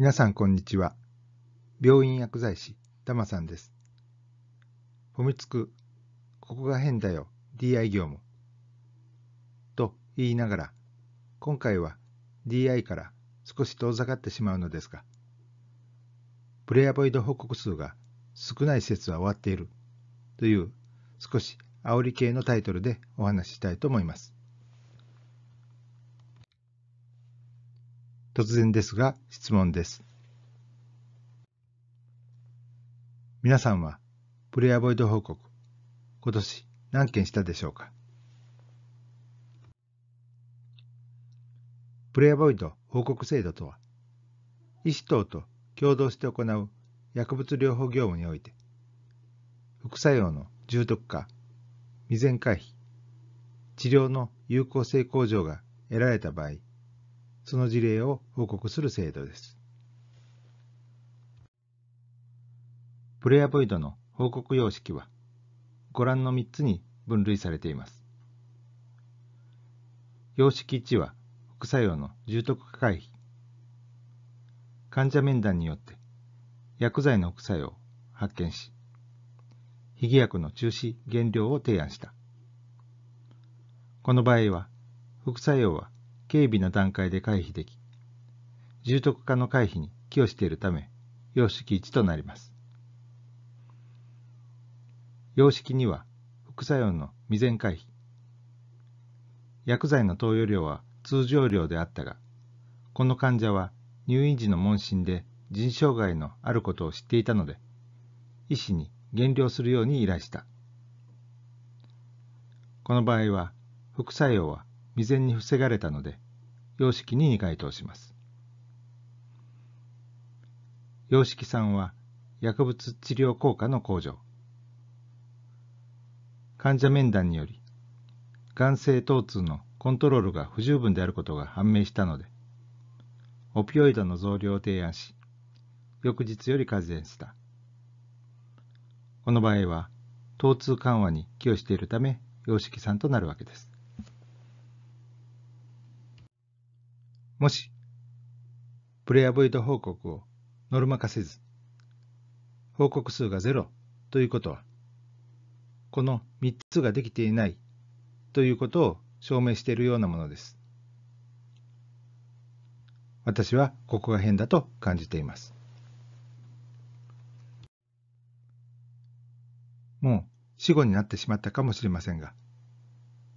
皆さんこんにちは。病院薬剤師、玉さんです。フォつく、ここが変だよ、DI 業務。と言いながら、今回は DI から少し遠ざかってしまうのですが、プレアボイド報告数が少ない施設は終わっているという少し煽り系のタイトルでお話ししたいと思います。突然ですが質問です。皆さんはプレアボイド報告、今年何件したでしょうかプレアボイド報告制度とは、医師等と共同して行う薬物療法業務において、副作用の重篤化、未然回避、治療の有効性向上が得られた場合、その事例を報告する制度です。プレイヤポイントの報告様式は、ご覧の3つに分類されています。様式1は、副作用の重篤化回避。患者面談によって、薬剤の副作用を発見し、被疑薬の中止・減量を提案した。この場合は、副作用は軽微な段階で回避でき、重篤化の回避に寄与しているため、様式1となります。様式には、副作用の未然回避。薬剤の投与量は通常量であったが、この患者は入院時の問診で腎障害のあることを知っていたので、医師に減量するように依頼した。この場合は、副作用は未然に防がれたので様式に2回通します。様式3は薬物治療効果の向上患者面談により眼性疼痛のコントロールが不十分であることが判明したのでオピオイドの増量を提案し翌日より改善したこの場合は疼痛緩和に寄与しているため様式3となるわけですもし、プレアボイド報告をノルマ化せず、報告数が0ということは、この3つができていないということを証明しているようなものです。私はここが変だと感じています。もう死後になってしまったかもしれませんが、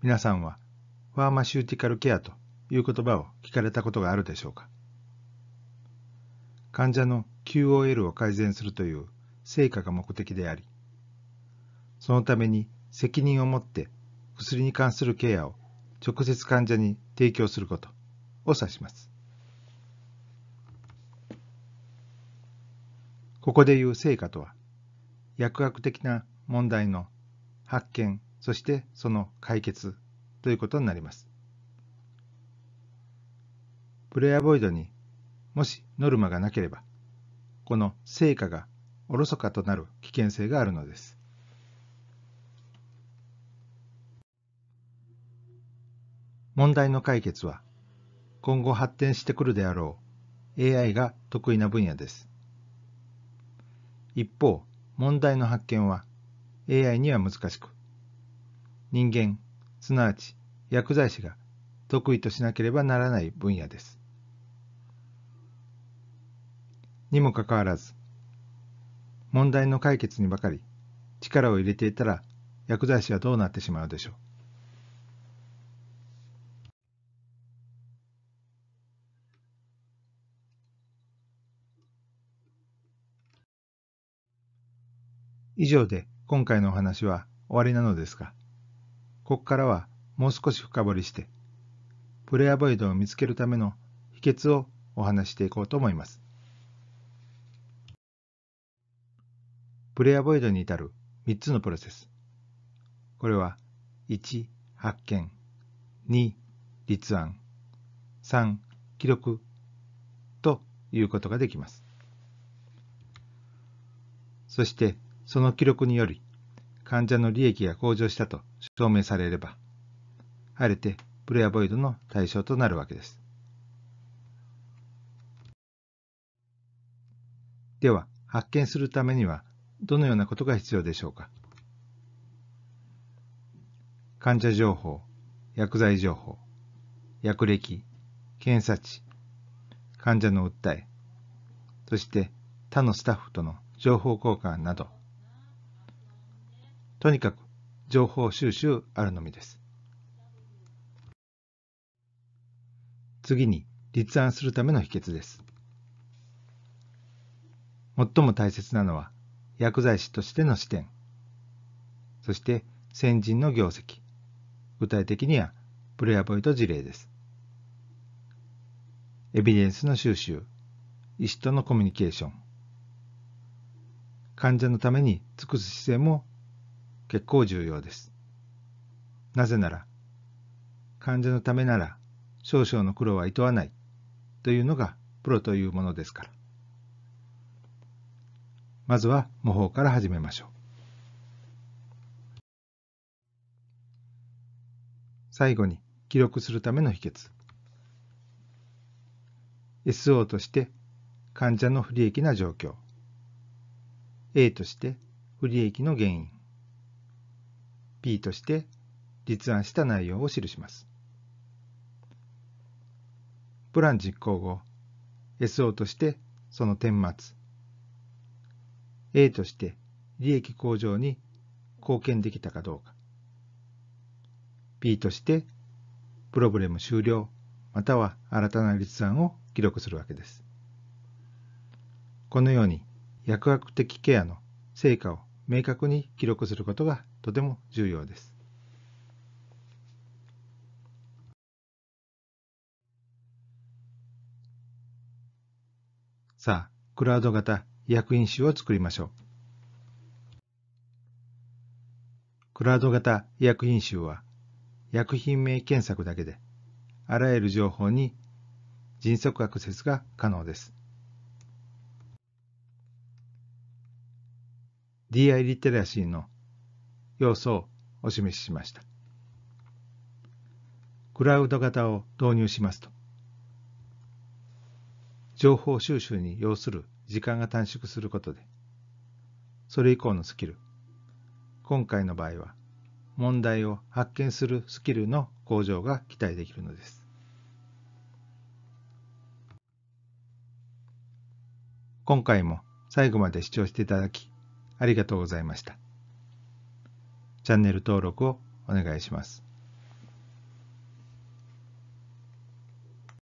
皆さんはファーマシューティカルケアという言葉を聞かれたことがあるでしょうか患者の QOL を改善するという成果が目的であり、そのために責任を持って薬に関するケアを直接患者に提供することを指します。ここでいう成果とは、薬学的な問題の発見、そしてその解決ということになります。プレイアボイドにもしノルマがなければ、この成果がおろそかとなる危険性があるのです。問題の解決は、今後発展してくるであろう AI が得意な分野です。一方、問題の発見は AI には難しく、人間、すなわち薬剤師が得意としなければならない分野です。にもかかわらず、問題の解決にばかり力を入れていたら薬剤師はどうなってしまうでしょう。以上で今回のお話は終わりなのですが、ここからはもう少し深掘りして、プレアボイドを見つけるための秘訣をお話していこうと思います。プレアボイドに至る3つのプロセス。これは、1、発見、2、立案、3、記録ということができます。そして、その記録により、患者の利益が向上したと証明されれば、晴れてプレアボイドの対象となるわけです。では、発見するためにはどのようなことが必要でしょうか患者情報、薬剤情報、薬歴、検査値、患者の訴え、そして他のスタッフとの情報交換など、とにかく情報収集あるのみです。次に立案するための秘訣です。最も大切なのは薬剤師としての視点そして先人の業績具体的にはプレアボイト事例ですエビデンスの収集医師とのコミュニケーション患者のために尽くす姿勢も結構重要ですなぜなら患者のためなら少々の苦労はいとわないというのがプロというものですからまずは模倣から始めましょう。最後に記録するための秘訣 SO として患者の不利益な状況 A として不利益の原因 B として立案した内容を記しますプラン実行後 SO としてその顛末 A として利益向上に貢献できたかどうか B としてプログラム終了または新たな立案を記録するわけです。このように薬学的ケアの成果を明確に記録することがとても重要です。さあ、クラウド型役員集を作りましょう。クラウド型薬品集は薬品名検索だけであらゆる情報に迅速アクセスが可能です。DI リテラシーの要素をお示ししました。クラウド型を導入しますと、情報収集に要する時間が短縮することで、それ以降のスキル、今回の場合は、問題を発見するスキルの向上が期待できるのです。今回も最後まで視聴していただき、ありがとうございました。チャンネル登録をお願いします。